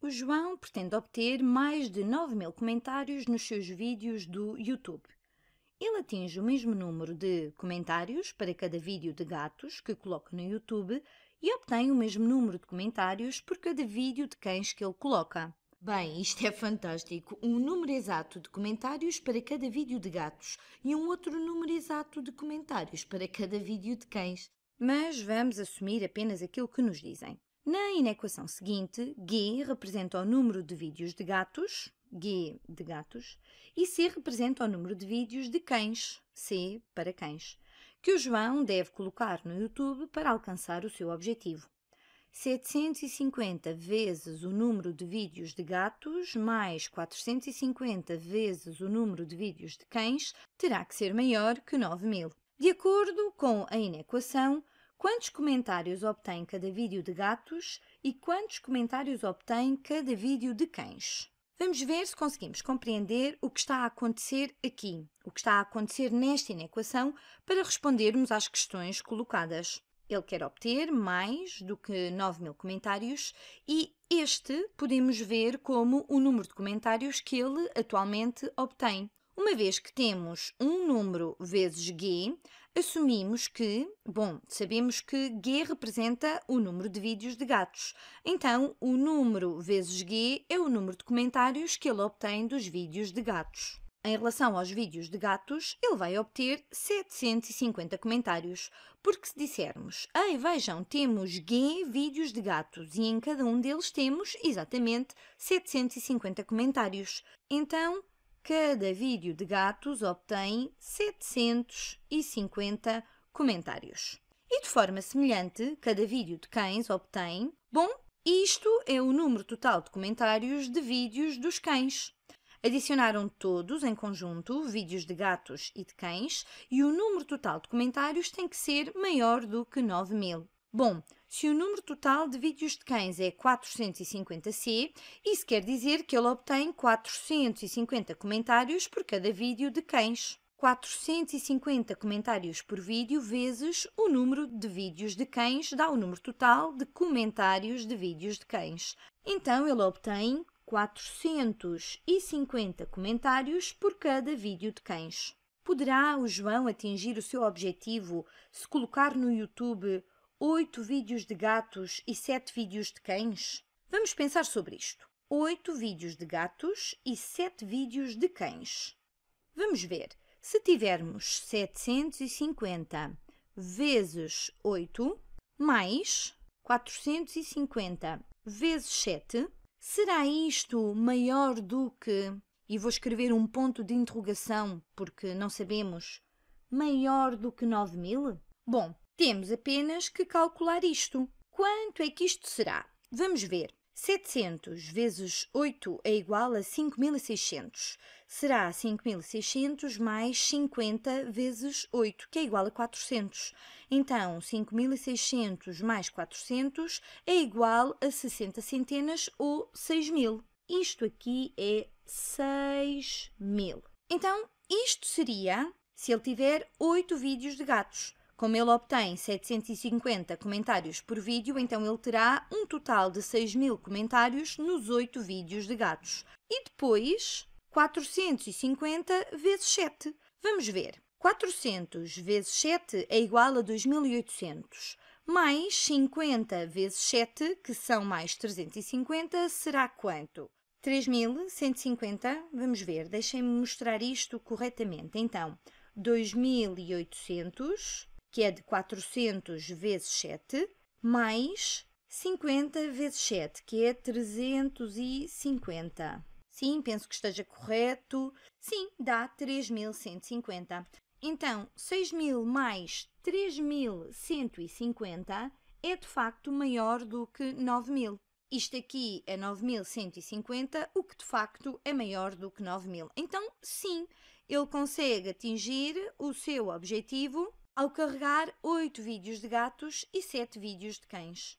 O João pretende obter mais de 9 mil comentários nos seus vídeos do YouTube. Ele atinge o mesmo número de comentários para cada vídeo de gatos que coloca no YouTube e obtém o mesmo número de comentários por cada vídeo de cães que ele coloca. Bem, isto é fantástico. Um número exato de comentários para cada vídeo de gatos e um outro número exato de comentários para cada vídeo de cães. Mas vamos assumir apenas aquilo que nos dizem. Na inequação seguinte, G representa o número de vídeos de gatos, G de gatos, e C representa o número de vídeos de cães, C para cães, que o João deve colocar no YouTube para alcançar o seu objetivo. 750 vezes o número de vídeos de gatos mais 450 vezes o número de vídeos de cães terá que ser maior que 9000. De acordo com a inequação, Quantos comentários obtém cada vídeo de gatos e quantos comentários obtém cada vídeo de cães? Vamos ver se conseguimos compreender o que está a acontecer aqui, o que está a acontecer nesta inequação, para respondermos às questões colocadas. Ele quer obter mais do que 9 mil comentários e este podemos ver como o número de comentários que ele atualmente obtém. Uma vez que temos um número vezes g, assumimos que, bom, sabemos que g representa o número de vídeos de gatos. Então, o número vezes g é o número de comentários que ele obtém dos vídeos de gatos. Em relação aos vídeos de gatos, ele vai obter 750 comentários, porque se dissermos Ei, vejam, temos G vídeos de gatos e em cada um deles temos, exatamente, 750 comentários. Então, Cada vídeo de gatos obtém 750 comentários. E de forma semelhante, cada vídeo de cães obtém. Bom, isto é o número total de comentários de vídeos dos cães. Adicionaram todos, em conjunto, vídeos de gatos e de cães, e o número total de comentários tem que ser maior do que 9 mil. Bom, se o número total de vídeos de cães é 450C, isso quer dizer que ele obtém 450 comentários por cada vídeo de cães. 450 comentários por vídeo vezes o número de vídeos de cães dá o número total de comentários de vídeos de cães. Então ele obtém 450 comentários por cada vídeo de cães. Poderá o João atingir o seu objetivo se colocar no YouTube 8 vídeos de gatos e 7 vídeos de cães? Vamos pensar sobre isto. 8 vídeos de gatos e 7 vídeos de cães. Vamos ver. Se tivermos 750 vezes 8 mais 450 vezes 7, será isto maior do que... E vou escrever um ponto de interrogação, porque não sabemos. Maior do que 9 mil? Bom, temos apenas que calcular isto. Quanto é que isto será? Vamos ver. 700 vezes 8 é igual a 5.600. Será 5.600 mais 50 vezes 8, que é igual a 400. Então, 5.600 mais 400 é igual a 60 centenas ou 6.000. Isto aqui é 6.000. Então, isto seria se ele tiver 8 vídeos de gatos. Como ele obtém 750 comentários por vídeo, então ele terá um total de 6 mil comentários nos 8 vídeos de gatos. E depois, 450 vezes 7. Vamos ver. 400 vezes 7 é igual a 2800, mais 50 vezes 7, que são mais 350, será quanto? 3150. Vamos ver, deixem-me mostrar isto corretamente. Então, 2800 que é de 400 vezes 7, mais 50 vezes 7, que é 350. Sim, penso que esteja correto. Sim, dá 3.150. Então, 6.000 mais 3.150 é de facto maior do que 9.000. Isto aqui é 9.150, o que de facto é maior do que 9.000. Então, sim, ele consegue atingir o seu objetivo ao carregar 8 vídeos de gatos e 7 vídeos de cães.